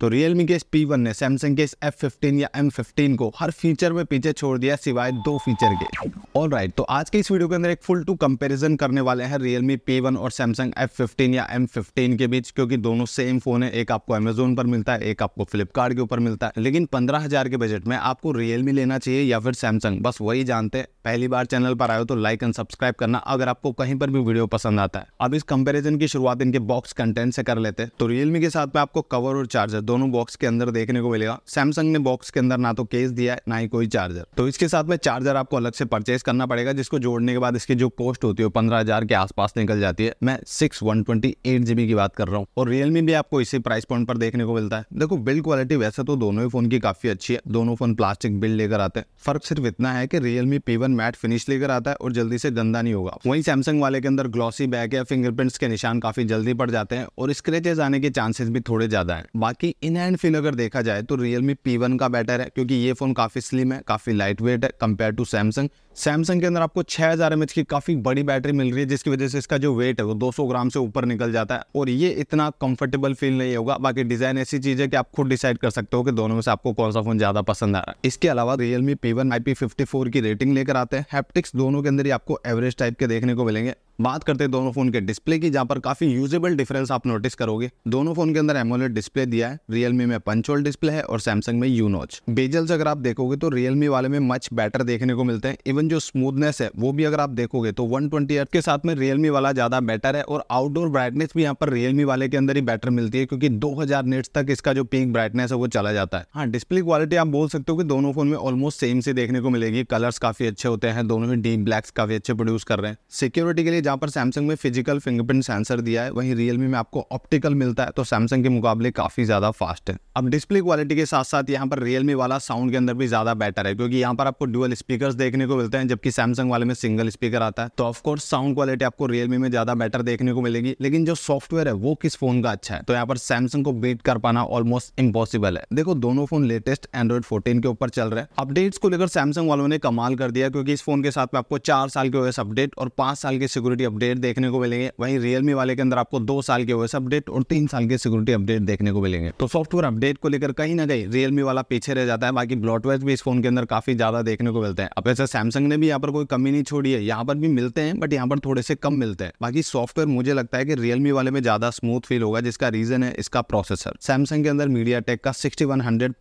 तो रियलमी के इस P1 ने सैमसंग के इस F15 या M15 को हर फीचर में पीछे छोड़ दिया सिवाय दो फीचर के ऑल राइट right, तो आज के इस वीडियो के अंदर एक फुल टू कंपैरिजन करने वाले हैं रियलमी P1 और सैमसंग F15 या M15 के बीच क्योंकि दोनों सेम फोन है एक आपको अमेजोन पर मिलता है एक आपको फ्लिपकार्ट के ऊपर मिलता है लेकिन पंद्रह के बजट में आपको रियलमी लेना चाहिए या फिर सैमसंग बस वही जानते हैं पहली बार चैनल पर आयो तो लाइक एंड सब्सक्राइब करना अगर आपको कहीं पर भी वीडियो पसंद आता है अब इस कंपेरिजन की शुरुआत इनके बॉक्स कंटेंट से कर लेते हैं तो रियलमी के साथ में आपको कवर और चार्जर दोनों बॉक्स के अंदर देखने को मिलेगा सैमसंग ने बॉक्स के अंदर ना तो केस दिया है ना ही कोई चार्जर तो इसके साथ में चार्जर आपको अलग से परचेज करना पड़ेगा जिसको जोड़ने के बाद इसकी जो कॉस्ट होती है पंद्रह हजार के आसपास निकल जाती है मैं six one twenty eight GB की बात कर रहा हूँ और रियलमी भी आपको इसी प्राइस पॉइंट पर देखने को मिलता है देखो बिल्ड क्वालिटी वैसे तो दोनों ही फोन की काफी अच्छी है दोनों फोन प्लास्टिक बिल्ड लेकर आते हैं फर्क सिर्फ इतना है कि रियलमी पे वन मैट फिनिश लेकर आता है और जल्दी से गंदा नहीं होगा वही सैमसंग वाले के अंदर ग्लॉसी बैक या फिंगरप्रिंट्स के निशान काफी जल्दी पड़ जाते हैं और स्क्रेचेज आने के चांसेस भी थोड़े ज्यादा है बाकी इन एंड फील अगर देखा जाए तो रियल मी पी वन का बेटर है क्योंकि ये फ़ोन काफ़ी स्लिम है काफ़ी लाइट वेट है कंपेयर टू सैमसंग सैमसंग के अंदर आपको 6000 हज़ार एम की काफ़ी बड़ी बैटरी मिल रही है जिसकी वजह से इसका जो वेट है वो 200 ग्राम से ऊपर निकल जाता है और ये इतना कंफर्टेबल फील नहीं होगा बाकी डिज़ाइन ऐसी चीज़ है कि आप खुद डिसाइड कर सकते हो कि दोनों में से आपको कौन सा फ़ोन ज़्यादा पसंद आ रहा है इसके अलावा रियल मी पी वन की रेटिंग लेकर आते हैं हैप्टिक्स दोनों के अंदर ही आपको एवरेज टाइप के देखने को मिलेंगे बात करते हैं दोनों फोन के डिस्प्ले की जहाँ पर काफी यूजेबल डिफरेंस आप नोटिस करोगे दोनों फोन के अंदर एमोलेट डिस्प्ले दिया है रियलमी में पंचोल डिस्प्ले है और सैमसंग में यूनोच बेजल्स अगर आप देखोगे तो रियलमी वाले में मच बेटर देखने को मिलते हैं इवन इवन जो स्मूथनेस है वो भी अगर आप देखोगे तो 120 ट्वेंटी के साथ में रियलमी वाला ज़्यादा बेटर है और आउटडोर ब्राइटनेस भी यहाँ पर रियलमी वाले के अंदर ही बेटर मिलती है क्योंकि 2000 हज़ार तक इसका जो पीक ब्राइटनेस है वो चला जाता है हाँ डिस्प्ले क्वालिटी आप बोल सकते हो कि दोनों फोन में ऑलमोस्ट सेम से देखने को मिलेगी कलर्स काफ़ी अच्छे होते हैं दोनों में डीप ब्लैक्स काफ़ी अच्छे प्रोड्यूस कर रहे हैं सिक्योरिटी के लिए जहाँ पर सैमसंग में फिजिकल फिंगरप्रिंट सेंसर दिया है वहीं रियलमी में आपको ऑप्टिकल मिलता है तो सैमसंग के मुकाबले काफ़ी ज़्यादा फास्ट है अब डिस्प्ले क्वालिटी के साथ साथ यहाँ पर रियलमी वाला साउंड के अंदर भी ज़्यादा बेटर है क्योंकि यहाँ पर आपको डुअल स्पीकर्स देखने को मिलते हैं जबकि सैमसंग वाले में सिंगल स्पीकर आता है तो ऑफकोर्स साउंड क्वालिटी आपको रियलमी में ज़्यादा बेटर देखने को मिलेगी लेकिन जो सॉफ्टवेयर है वो किस फोन का अच्छा है तो यहाँ पर सैमसंग को बीट कर पाना ऑलमोस्ट इम्पॉसिबल है देखो दोनों फोन लेटेस्ट एंड्रॉइड फोर्टीन के ऊपर चल रहे हैं अपडेट्स को लेकर सैमसंग वालों ने कमाल कर दिया क्योंकि इस फोन के साथ में आपको चार साल के ओएस अपडेट और पांच साल के सिक्योरिटी अपडेट देखने को मिलेंगे वहीं रियलमी वाले के अंदर आपको दो साल के ओएस अपडेट और तीन साल के सिक्योरिटी अपडेट देखने को मिलेंगे तो सॉफ्टवेयर अपडेट अपडेट को लेकर कहीं ना कहीं रियलमी वाला पीछे रह जाता है बाकी ब्लॉटवेज भी इस फोन के अंदर काफ़ी ज़्यादा देखने को मिलते हैं अब ऐसा सैमसंग ने भी यहाँ पर कोई कमी नहीं छोड़ी है यहाँ पर भी मिलते हैं बट यहाँ पर थोड़े से कम मिलते हैं बाकी सॉफ्टवेयर मुझे लगता है कि रियलमी वाले में ज़्यादा स्मूथ फील होगा जिसका रीज़न है इसका प्रोसेसर सैमसंग के अंदर मीडिया टेक का सिक्सटी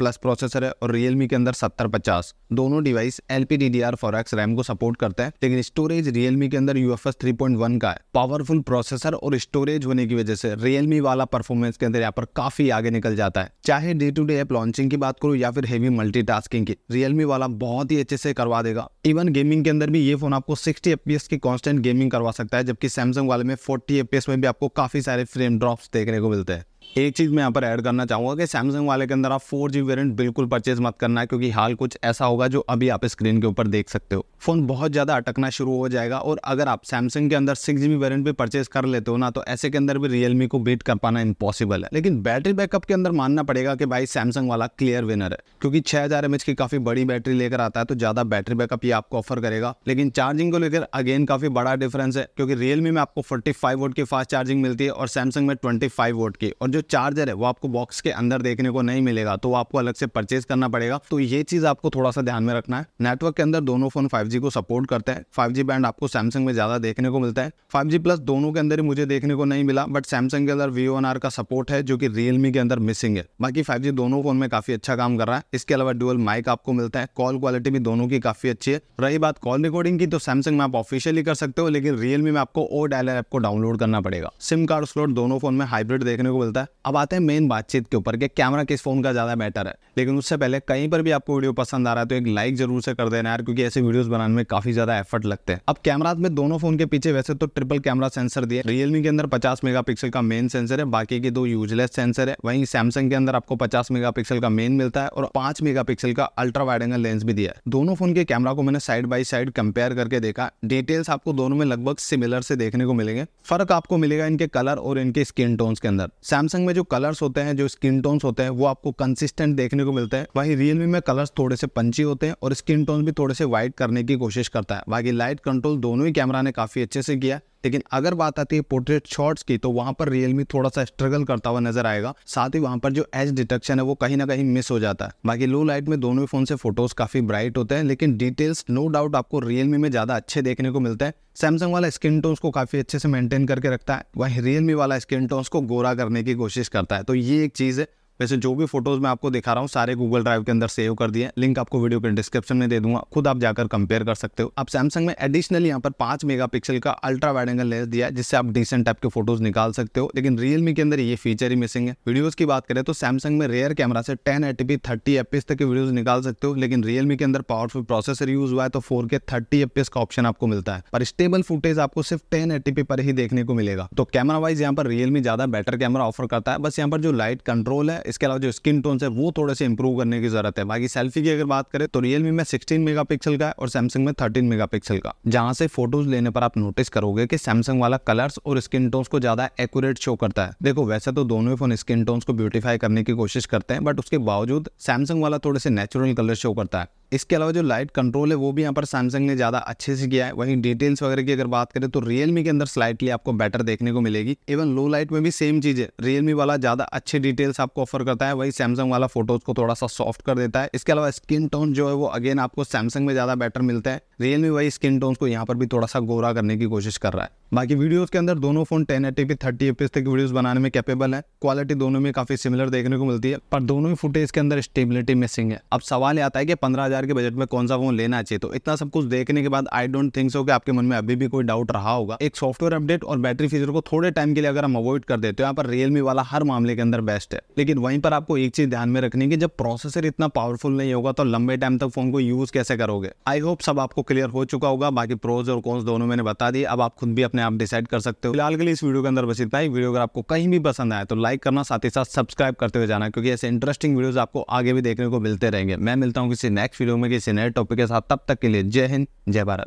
प्लस प्रोसेसर है और रियलमी के अंदर सत्तर पचास दोनों device L D D R four X RAM को सपोर्ट करते हैं लेकिन स्टोरेज रियलमी के अंदर यूएफएस 3.1 का है पावरफुल प्रोसेसर और स्टोरेज होने की वजह से रियलमी वाला परफॉर्मेंस के अंदर यहाँ पर काफी आगे निकल जाता है चाहे day to day app launching की बात करूँ या फिर हेवी मल्टीटास्किंग की रियलमी वाला बहुत ही अच्छे से करवा देगा इवन गेमिंग के अंदर भी ये फोन आपको 60 एफपीएस की कांस्टेंट गेमिंग करवा सकता है जबकि सैमसंग वाले में 40 एफपीएस में भी आपको काफी सारे फ्रेम ड्रॉप्स देखने को मिलते हैं एक चीज़ मैं यहाँ पर ऐड करना चाहूंगा कि सैमसंग वाले के अंदर आप फोर जी वेरियंट बिल्कुल परचेज मत करना है क्योंकि हाल कुछ ऐसा होगा जो अभी आप स्क्रीन के ऊपर देख सकते हो फ़ोन बहुत ज़्यादा अटकना शुरू हो जाएगा और अगर आप सैमसंग के अंदर सिक्स जीबी वेरियंट भी परचेज कर लेते हो ना तो ऐसे के अंदर भी रियलमी को बीट कर पाना इम्पॉसिबल है लेकिन बैटरी बैकअप के अंदर मानना पड़ेगा कि भाई सैमसंग वाला क्लियर विनर है क्योंकि छह हज़ार एमएच की काफ़ी बड़ी बैटरी लेकर आता है तो ज़्यादा बैटरी बैकअप ये आपको ऑफर करेगा लेकिन चार्जिंग को लेकर अगेन काफ़ी बड़ा डिफरेंस है क्योंकि रियलमी में आपको फोर्टी फाइव वोट की फास्ट चार्जिंग मिलती है और सैमसंग में ट्वेंटी फाइव वोट की और जो चार्जर है वो आपको बॉक्स के अंदर देखने को नहीं मिलेगा तो आपको अलग से परचेज करना पड़ेगा तो ये चीज आपको थोड़ा सा ध्यान में रखना है नेटवर्क के अंदर दोनों फोन 5G को सपोर्ट करते हैं 5G बैंड आपको सैमसंग में ज्यादा देखने को मिलता है फाइव प्लस दोनों के अंदर ही मुझे देखने को नहीं मिला बट सैमसंग के अंदर वी का सपोर्ट है जो की रियलमी के अंदर मिसिंग है बाकी फाइव दोनों फोन में काफी अच्छा काम कर रहा है इसके अलावा डुअल माइक आपको मिलता है कॉल क्वालिटी भी दोनों की काफी अच्छी है रही बात कॉल रिकॉर्डिंग की तो सैमसंग में आप ऑफिशियली कर सकते हो लेकिन रियलमी में आपको ओ डायलर ऐप को डाउनलोड करना पड़ेगा सिम कार्ड स्लॉट दोनों फोन में हाइब्रिड देखने को मिलता है अब आते हैं मेन बातचीत के ऊपर कि कैमरा किस फ़ोन का ज़्यादा बेटर है लेकिन उससे पहले कहीं पर भी आपको वीडियो पसंद आ रहा है तो एक लाइक ज़रूर से कर देना यार क्योंकि ऐसे वीडियोस बनाने में काफ़ी ज़्यादा एफर्ट लगते हैं अब कैमराज में दोनों फ़ोन के पीछे वैसे तो ट्रिपल कैमरा सेंसर दिए रियलमी के अंदर पचास मेगा का मेन सेंसर है बाकी के दो यूजलेस सेंसर है वहीं सैमसंग के अंदर आपको पचास मेगा का मेन मिलता है और पांच मेगा का अल्ट्रा वाइड एंगल लेंस भी दिया है दोनों फ़ोन के कैमरा को मैंने साइड बाई साइड कंपेयर करके देखा डिटेल्स आपको दोनों में लगभग सिमिलर से देखने को मिलेंगे फर्क आपको मिलेगा इनके कलर और इनके स्किन टोन्स के अंदर सैमसंग में जो कलर्स होते हैं जो स्किन टोन्स होते हैं वो आपको कंसिस्टेंट देखने को मिलते हैं वहीं रियलमी में कलर्स थोड़े से पंची होते हैं और स्किन टोन भी थोड़े से व्हाइट करने की कोशिश करता है बाकी लाइट कंट्रोल दोनों ही कैमरा ने काफी अच्छे से किया लेकिन अगर बात आती है पोर्ट्रेट शॉट्स की तो वहां पर रियलमी थोड़ा सा स्ट्रगल करता हुआ नजर आएगा साथ ही वहां पर जो एज डिटेक्शन है वो कहीं ना कहीं मिस हो जाता है बाकी लो लाइट में दोनों फोन से फोटोज काफी ब्राइट होते हैं लेकिन डिटेल्स नो डाउट आपको रियलमी में ज्यादा अच्छे देखने को मिलते हैं सैमसंग वाला स्किन टोन्स को काफी अच्छे से मेंटेन करके रखता है वहीं रियलमी वाला स्किन टोन्स को गोरा करने की कोशिश करता है तो ये एक चीज है वैसे जो भी फोटोज़ मैं आपको दिखा रहा हूँ सारे गूगल ड्राइव के अंदर सेव कर दिए लिंक आपको वीडियो के डिस्क्रिप्शन में दे दूंगा खुद आप जाकर कंपेयर कर सकते हो आप सैमसंग में एडिशनली यहाँ पर मेगा मेगापिक्सल का अल्ट्रा वाइड एंगल लेंस दिया है जिससे आप डिसेंट टाइप के फोटोज निकाल सकते हो लेकिन रियलमी के अंदर ये फीचर ही मिसिंग है वीडियोज की बात करें तो सैमसंग में रेयर कैमरा से टेन एटीपी थर्टी एपीएस तक के वीडियोज निकाल सकते हो लेकिन रियलमी के अंदर पावरफुल प्रोसेसर यूज हुआ है तो फोर के थर्टी एपीएस का ऑप्शन आपको मिलता है पर स्टेबल फुटेज आपको सिर्फ टेन एटीपी पर ही देखने को मिलेगा तो कैमरा वाइज यहाँ पर रियलमी ज्यादा बेटर कैमरा ऑफर करता है बस यहाँ पर जो लाइट कंट्रोल है इसके अलावा जो स्किन टोन्स है वो थोड़े से इंप्रूव करने की जरूरत है बाकी सेल्फी की अगर बात करें तो रियलमी में मेगा पिक्सल का है और सैमसंग में मेगा पिक्सल का जहाँ से फोटोज लेने पर आप नोटिस करोगे कि सैमसंग वाला कलर्स और स्किन टोन्स को ज्यादा एक्यूरेट शो करता है देखो वैसे तो दोनों ही फोन स्किन टोन्स को ब्यूटीफाई करने की कोशिश करते हैं बट उसके बावजूद सैमसंग वाला थोड़े से नेचुरल कलर शो करता है इसके अलावा जो लाइट कंट्रोल है वो भी यहाँ पर सैमसंग ने ज़्यादा अच्छे से किया है वहीं डिटेल्स वगैरह की अगर बात करें तो रियलमी के अंदर स्लाइटली आपको बेटर देखने को मिलेगी इवन लो लाइट में भी सेम चीज़ है रियलमी वाला ज़्यादा अच्छे डिटेल्स आपको ऑफर करता है वही सैमसंग वाला फोटोज़ को थोड़ा सा सॉफ्ट कर देता है इसके अलावा स्किन टोन जो है वो अगेन आपको सैमसंग में ज़्यादा बेटर मिलता है रियलमी वही स्किन टोन को यहाँ पर भी थोड़ा सा गोरा करने की कोशिश कर रहा है बाकी वीडियो के अंदर दोनों phone ten eighty P thirty F तक वीडियो बनाने में कैपेबल है क्वालिटी दोनों में काफ़ी सिमिलर देखने को मिलती है पर दोनों ही फुटेज के अंदर स्टेबिलिटी मिसिंग है अब सवाल आता है कि पंद्रह के बजट में कौन सा फोन लेना चाहिए तो इतना सब कुछ देखने के बाद आई डोंट थिंक सो कि आपके मन में अभी भी कोई डाउट रहा होगा एक सॉफ्टवेयर अपडेट और बैटरी फीचर को थोड़े टाइम के लिए अगर हम अवॉइड कर देते तो यहाँ पर रियलमी वाला हर मामले के अंदर बेस्ट है लेकिन वहीं पर आपको एक चीज ध्यान में रखनी की जब प्रोसेसर इतना पावरफुल नहीं होगा तो लंबे टाइम तक फोन को यूज कैसे करोगे आई होप सब आपको क्लियर हो चुका होगा बाकी प्रोज और कॉन्स दोनों मैंने बता दी अब आप खुद भी अपने आप डिसाइड कर सकते हो फिलहाल के लिए इस वीडियो के अंदर बस इतना ही वीडियो अगर आपको कहीं भी पसंद आए तो लाइक करना साथ ही साथ सब्सक्राइब करते हुए जाना क्योंकि ऐसे इंटरेस्टिंग वीडियोज आपको आगे भी देखने को मिलते रहेंगे मैं मिलता हूँ किसी नेक्स्ट वीडियो में किसी नए टॉपिक के साथ तब तक के लिए जय हिंद जय भारत